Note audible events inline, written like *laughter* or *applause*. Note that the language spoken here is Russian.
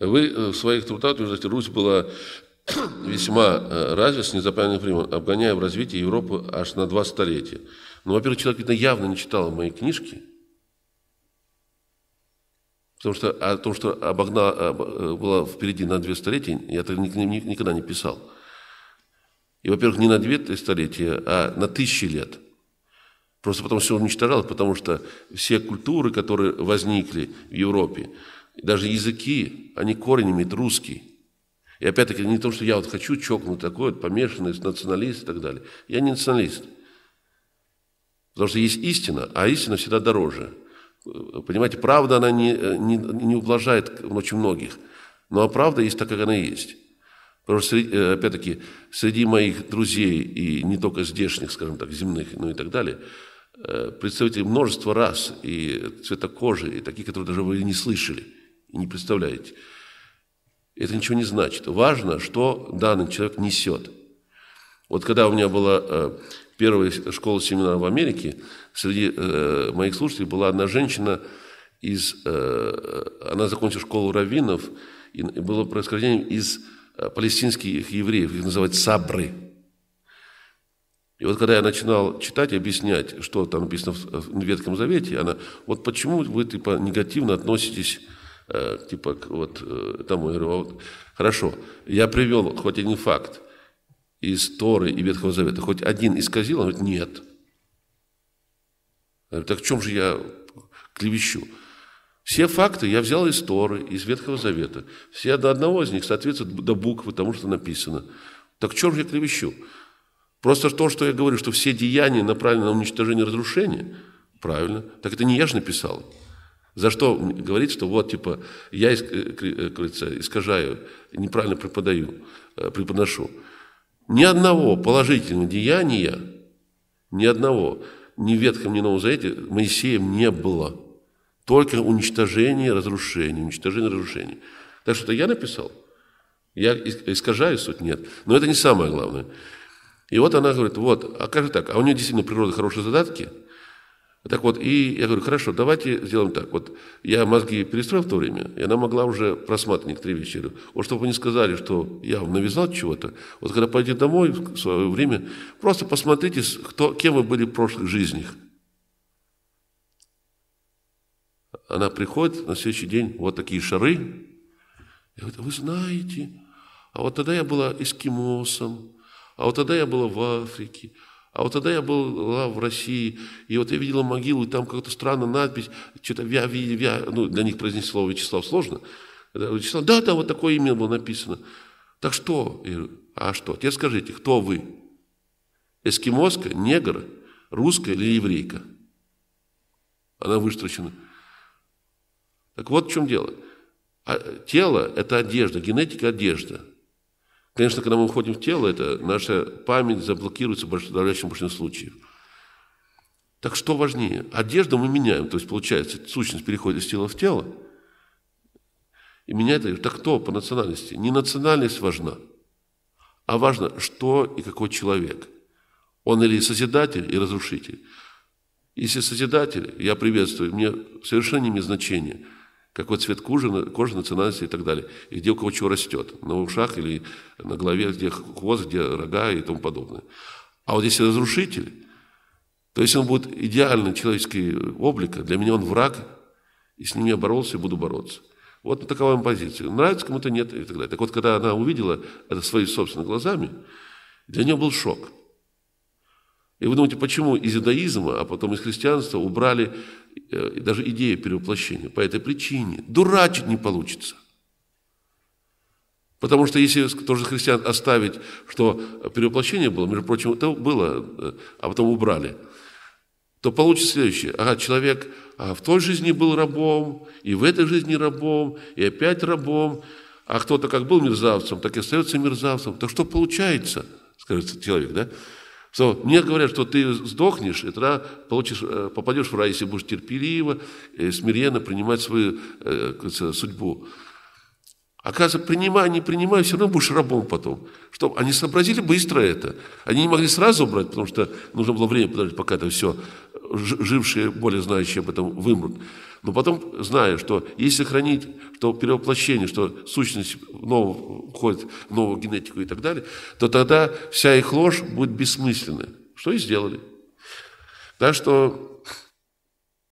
Вы э, в своих трудах утверждаете, Русь была *clears throat* весьма э, разве с незапамятных времен, обгоняя в развитии Европы аж на два столетия. Но, ну, во-первых, человек, видно, явно не читал мои книжки, потому что о том, что обогна, э, была впереди на две столетия, я так никогда не писал. И, во-первых, не на две столетия, а на тысячи лет. Просто потом все уничтожалось, потому что все культуры, которые возникли в Европе, даже языки, они корень имеют русский. И опять-таки не то, что я вот хочу чокнуть такой, вот, помешанный, националист и так далее. Я не националист. Потому что есть истина, а истина всегда дороже. Понимаете, правда, она не, не, не ублажает очень многих. Но ну, а правда есть так, как она есть. Потому что, э, опять-таки, среди моих друзей, и не только здешних, скажем так, земных, ну и так далее, э, представители множества рас и цвета кожи, и такие, которые даже вы не слышали – не представляете. Это ничего не значит. Важно, что данный человек несет. Вот когда у меня была э, первая школа семинара в Америке, среди э, моих слушателей была одна женщина из... Э, она закончила школу раввинов, и было происхождением из палестинских евреев, их называют сабры. И вот когда я начинал читать и объяснять, что там написано в Ветхом Завете, она, вот почему вы типа негативно относитесь Э, типа вот э, тому, я говорю, «А хорошо, я привел хоть один факт из Торы и Ветхого Завета, хоть один исказил, он говорит, нет. Я говорю, так в чем же я клевещу? Все факты я взял из Торы, из Ветхого Завета. Все до одного из них соответствует до буквы тому, что написано. Так в чем же я клевещу? Просто то, что я говорю, что все деяния направлены на уничтожение и разрушение, правильно, так это не я же написал. За что говорит, что вот, типа, я э, э, говорится, искажаю, неправильно преподаю, э, преподношу. Ни одного положительного деяния, ни одного, ни в Ветхом, ни Новом Завете Моисеем не было. Только уничтожение, разрушение, уничтожение, разрушение. Так что это я написал? Я искажаю суть? Нет. Но это не самое главное. И вот она говорит, вот, а как же так? А у нее действительно природа хорошие задатки – так вот, и я говорю, хорошо, давайте сделаем так. Вот я мозги перестроил в то время, и она могла уже просматривать некоторые вещи. Вот чтобы вы не сказали, что я вам навязал чего-то, вот когда пойдете домой в свое время, просто посмотрите, кто, кем вы были в прошлых жизнях. Она приходит на следующий день, вот такие шары. Я говорю, вы знаете, а вот тогда я была эскимосом, а вот тогда я была в Африке, а вот тогда я была в России, и вот я видела могилу, и там как-то странная надпись, что-то я вя, я ну, для них произнести слово Вячеслав сложно. Вячеслав, да, там вот такое имя было написано. Так что? Я говорю, а что? Теперь скажите, кто вы? Эскимоска, негр, русская или еврейка? Она выштрачена. Так вот в чем дело. А тело – это одежда, генетика – одежда. Конечно, когда мы уходим в тело, это наша память заблокируется в подавляющем большинстве случаев. Так что важнее? Одежду мы меняем, то есть получается, сущность переходит из тела в тело, и меняет это. Так кто по национальности? Не национальность важна, а важно, что и какой человек. Он или созидатель, и разрушитель. Если созидатель, я приветствую, мне совершенно не имеет значения – какой цвет кожи, кожи национальности и так далее, и где у кого чего растет, на ушах или на голове, где хвост, где рога и тому подобное. А вот если разрушитель, то если он будет идеальный человеческий облика, для меня он враг, и с ним я боролся и буду бороться. Вот такова моя позиция. Нравится кому-то, нет и так далее. Так вот, когда она увидела это своими собственными глазами, для нее был шок – и вы думаете, почему из иудаизма, а потом из христианства убрали э, даже идею перевоплощения? По этой причине. Дурачить не получится. Потому что если тоже христиан оставить, что перевоплощение было, между прочим, это было, э, а потом убрали, то получится следующее. Ага, человек а в той жизни был рабом, и в этой жизни рабом, и опять рабом, а кто-то как был мерзавцем, так и остается мерзавцем. Так что получается, скажет человек, да? Что мне говорят, что ты сдохнешь, и тогда получишь, э, попадешь в рай, если будешь терпеливо, э, смиренно принимать свою э, судьбу. Оказывается, принимай, не принимай, все равно будешь рабом потом. Что, они сообразили быстро это. Они не могли сразу убрать, потому что нужно было время подождать, пока это все жившие, более знающие об этом, вымрут. Но потом, зная, что если хранить, что перевоплощение, что сущность нового, входит в новую генетику и так далее, то тогда вся их ложь будет бессмысленная. Что и сделали. Так что